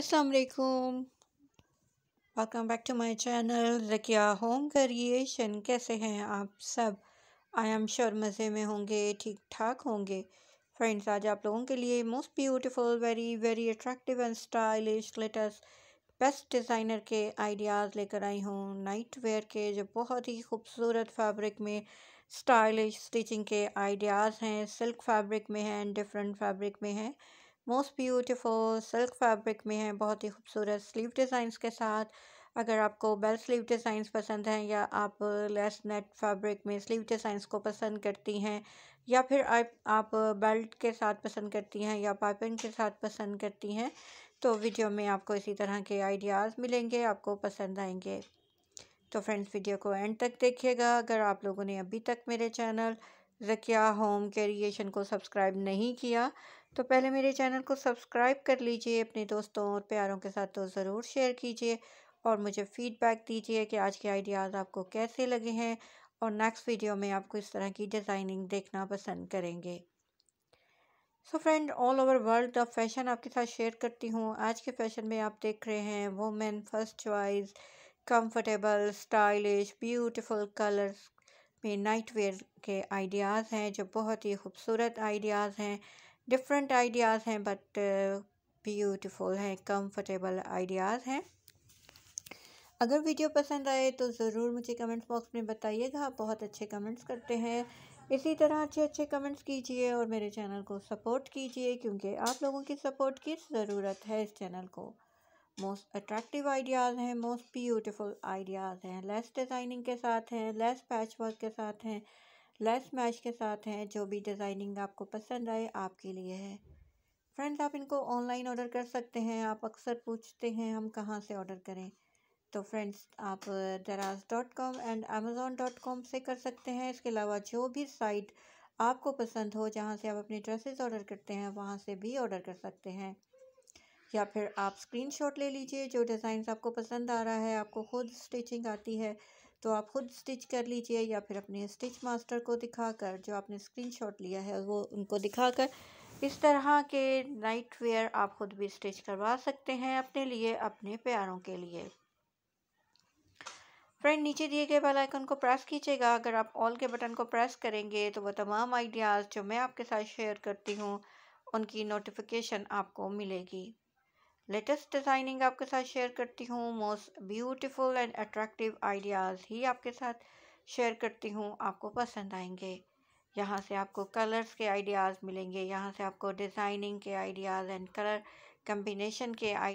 असलकुम welcome back to my channel रकिया home creation कैसे हैं आप सब आई एम श्योर मज़े में होंगे ठीक ठाक होंगे फ्रेंड्स आज आप लोगों के लिए most beautiful very very attractive and stylish latest best designer के आइडियाज़ लेकर आई हूँ नाइट वेयर के जो बहुत ही खूबसूरत फैब्रिक में स्टाइलिश स्टिचिंग के आइडियाज़ हैं सिल्क फैब्रिक में हैं डिफरेंट फैब्रिक में हैं मोस्ट ब्यूटीफुल सिल्क फैब्रिक में है बहुत ही खूबसूरत स्लीव डिज़ाइंस के साथ अगर आपको बेल स्लीव डिज़ाइंस पसंद हैं या आप लेस नेट फैब्रिक में स्लीव डिज़ाइंस को पसंद करती हैं या फिर आप आप बेल्ट के साथ पसंद करती हैं या पाइपिंग के साथ पसंद करती हैं तो वीडियो में आपको इसी तरह के आइडियाज़ मिलेंगे आपको पसंद आएंगे तो फ्रेंड्स वीडियो को एंड तक देखिएगा अगर आप लोगों ने अभी तक मेरे चैनल जकिया होम क्रिएशन को सब्सक्राइब नहीं किया तो पहले मेरे चैनल को सब्सक्राइब कर लीजिए अपने दोस्तों और प्यारों के साथ तो ज़रूर शेयर कीजिए और मुझे फ़ीडबैक दीजिए कि आज के आइडियाज़ आपको कैसे लगे हैं और नेक्स्ट वीडियो में आपको इस तरह की डिज़ाइनिंग देखना पसंद करेंगे so friend all over world the fashion आपके साथ शेयर करती हूँ आज के फैशन में आप देख रहे हैं women first choice comfortable stylish beautiful colours में नाइट वेयर के आइडियाज़ हैं जो बहुत ही खूबसूरत आइडियाज़ हैं डिफरेंट आइडियाज़ हैं बट ब्यूटीफुल uh, हैं कंफर्टेबल आइडियाज़ हैं अगर वीडियो पसंद आए तो ज़रूर मुझे कमेंट्स बॉक्स में बताइएगा आप बहुत अच्छे कमेंट्स करते हैं इसी तरह अच्छे अच्छे कमेंट्स कीजिए और मेरे चैनल को सपोर्ट कीजिए क्योंकि आप लोगों की सपोर्ट की ज़रूरत है इस चैनल को मोस्ट अट्रैक्टिव आइडियाज़ हैं मोस्ट ब्यूटीफुल आइडियाज़ हैं लेस डिज़ाइनिंग के साथ हैं लेस पैच वर्क के साथ हैं लेस मैच के साथ हैं जो भी डिज़ाइनिंग आपको पसंद आए आपके लिए है फ्रेंड्स आप इनको ऑनलाइन ऑर्डर कर सकते हैं आप अक्सर पूछते हैं हम कहाँ से ऑर्डर करें तो फ्रेंड्स आप Daraz dot com and Amazon dot com से कर सकते हैं इसके अलावा जो भी साइट आपको पसंद हो जहाँ से आप अपने ड्रेसेस ऑर्डर करते हैं वहाँ से भी ऑर्डर कर सकते हैं या फिर आप स्क्रीनशॉट ले लीजिए जो डिज़ाइन आपको पसंद आ रहा है आपको खुद स्टिचिंग आती है तो आप ख़ुद स्टिच कर लीजिए या फिर अपने स्टिच मास्टर को दिखाकर जो आपने स्क्रीनशॉट लिया है वो उनको दिखाकर इस तरह के नाइट वेयर आप ख़ुद भी स्टिच करवा सकते हैं अपने लिए अपने प्यारों के लिए फ्रेंड नीचे दिए गए बेल आइकन को प्रेस कीजिएगा अगर आप ऑल के बटन को प्रेस करेंगे तो वो तमाम आइडियाज़ जो मैं आपके साथ शेयर करती हूँ उनकी नोटिफिकेशन आपको मिलेगी लेटेस्ट डिज़ाइनिंग आपके साथ शेयर करती हूँ most beautiful and attractive ideas ही आपके साथ शेयर करती हूँ आपको पसंद आएंगे यहाँ से आपको कलर्स के आइडियाज़ मिलेंगे यहाँ से आपको डिज़ाइनिंग के आइडियाज़ एंड कलर कम्बिनेशन के